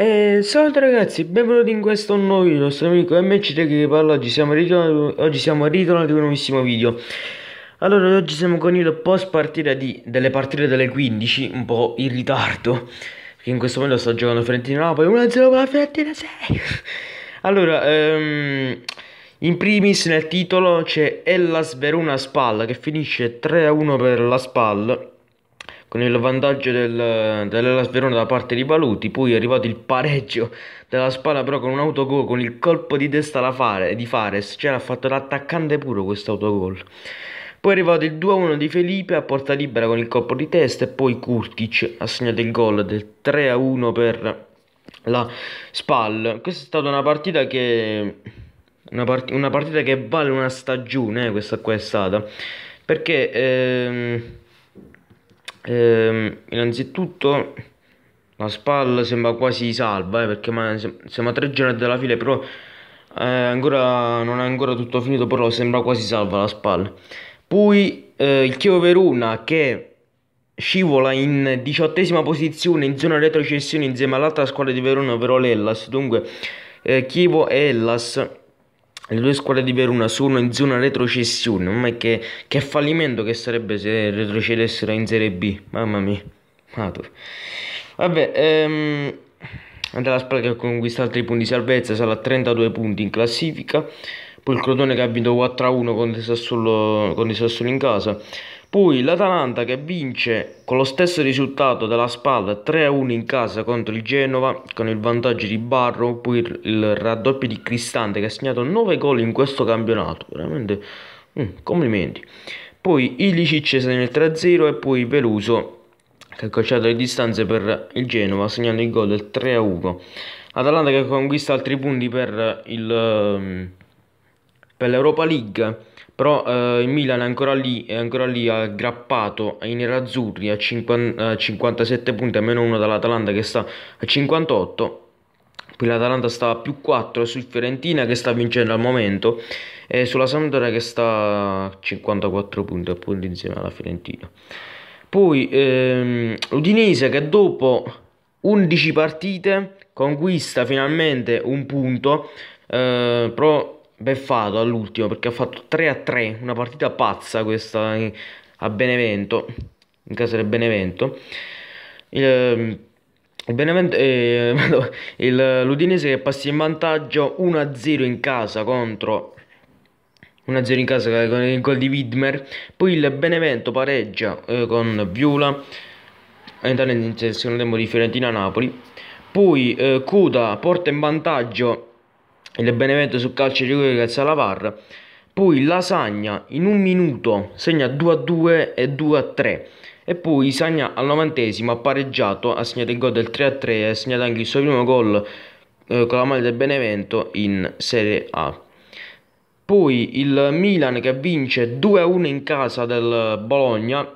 E eh, salve ragazzi, benvenuti in questo nuovo video, il nostro amico MC3 che parla, oggi siamo ritornati, oggi siamo ritornati con un nuovissimo video Allora, oggi siamo con il post partita di, delle partite delle 15, un po' in ritardo Perché in questo momento sto giocando Fiorentina Napoli, 1-0 per la Fiorentina 6 Allora, ehm, in primis nel titolo c'è Ellas Verona Spal che finisce 3-1 per la Spal con il vantaggio del, dell'Elas Verona da parte di Paluti, poi è arrivato il pareggio della spalla, però con un autogol, con il colpo di testa da fare, di Fares, cioè l'ha fatto l'attaccante puro questo autogol. Poi è arrivato il 2-1 di Felipe a porta libera con il colpo di testa e poi Kurtic ha segnato il gol del 3-1 per la Spal. Questa è stata una partita che una, part- una partita che vale una stagione, eh, questa qua è stata. Perché ehm, Ehm, innanzitutto la spalla sembra quasi salva eh, perché siamo a tre giorni della fine però eh, ancora, non è ancora tutto finito però sembra quasi salva la spalla poi eh, il Chievo Verona che scivola in diciottesima posizione in zona retrocessione insieme all'altra squadra di Verona ovvero l'Ellas dunque eh, Chievo e Ellas le due squadre di Verona sono in zona retrocessione, ma che, che fallimento che sarebbe se retrocedessero in Serie B, mamma mia, Matur. Vabbè, ehm, Andrea la squadra che conquistato altri punti di salvezza, sarà a 32 punti in classifica, poi il Crotone che ha vinto 4-1 con il Sassuolo in casa, poi l'Atalanta che vince con lo stesso risultato della Spalla 3-1 in casa contro il Genova con il vantaggio di Barro, poi il raddoppio di Cristante che ha segnato 9 gol in questo campionato, veramente mm, complimenti. Poi Ilicic segna il 3-0 e poi Veluso che ha cacciato le distanze per il Genova segnando il gol del 3-1. L'Atalanta che conquista altri punti per il... Mm, per l'Europa League, però eh, il Milan è ancora lì, è ancora lì aggrappato ai nerazzurri a, 50, a 57 punti a meno 1 dall'Atalanta che sta a 58. Qui l'Atalanta sta a più 4 sul Fiorentina che sta vincendo al momento e sulla Sampdoria che sta a 54 punti appunto insieme alla Fiorentina. Poi ehm, l'Udinese che dopo 11 partite conquista finalmente un punto, eh, però beffato all'ultimo perché ha fatto 3 a 3, una partita pazza questa eh, a Benevento, in casa del Benevento. Il, il, Benevento, eh, il l'Udinese che passa in vantaggio 1-0 a in casa contro 1-0 a in casa con il gol di Widmer. Poi il Benevento pareggia eh, con Viola, entrando in secondo tempo di Fiorentina-Napoli. Poi eh, Cuda porta in vantaggio il Benevento sul calcio di rigore grazie alla VAR. Poi Lasagna in un minuto segna 2 a 2 e 2 a 3. E poi Sagna al novantesimo ha pareggiato, ha segnato il gol del 3 a 3 e ha segnato anche il suo primo gol eh, con la maglia del Benevento in Serie A. Poi il Milan che vince 2 a 1 in casa del Bologna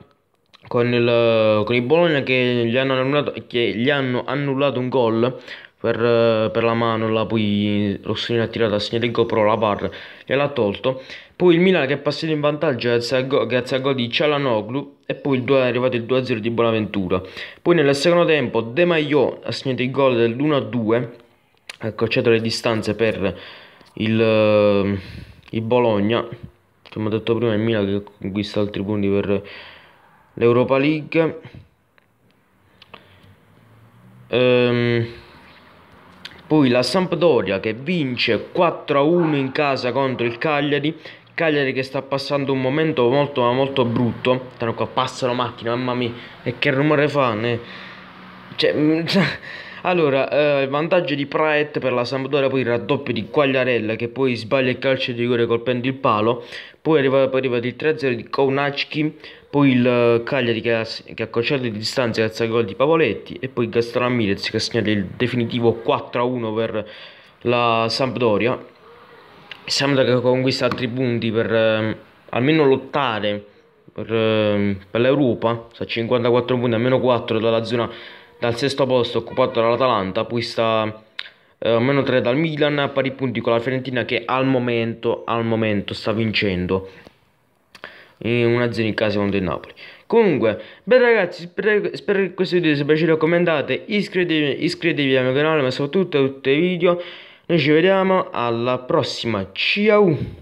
con il, con il Bologna che gli hanno annullato, gli hanno annullato un gol per, per, la mano, là, poi Rossellini ha tirato a segnato il gol, però la barra gliel'ha tolto. Poi il Milan che è passato in vantaggio grazie al gol, grazie al gol di Cialanoglu e poi il 2, è arrivato il 2-0 di Bonaventura. Poi nel secondo tempo De Maio ha segnato il gol dell'1-2, ha cocciato ecco, le distanze per il, il Bologna, come ho detto prima il Milan che conquista altri punti per l'Europa League. Ehm, poi la Sampdoria che vince 4-1 in casa contro il Cagliari. Cagliari che sta passando un momento molto ma molto brutto. Stanno qua, passano macchine, mamma mia, e che rumore fanno. Eh? Cioè, allora, eh, vantaggio di Praet per la Sampdoria, poi il raddoppio di Quagliarella che poi sbaglia il calcio di rigore colpendo il palo, poi arriva, arriva il 3-0 di Kownacki poi il eh, Cagliari che ha, che ha accorciato le distanze grazie al gol di Pavoletti e poi Gastrana Milez che ha segnato il definitivo 4-1 per la Sampdoria Sampdoria che conquista altri punti per eh, almeno lottare per, eh, per l'Europa sta a 54 punti a meno 4 dalla zona dal sesto posto occupato dall'Atalanta poi sta eh, meno 3 dal Milan a pari punti con la Fiorentina che al momento, al momento sta vincendo in una zona in casa contro il Napoli. Comunque, beh ragazzi, spero, che questo video sia piaciuto, commentate, iscrivetevi, iscrivetevi al mio canale, ma soprattutto a tutti i video. Noi ci vediamo alla prossima, ciao!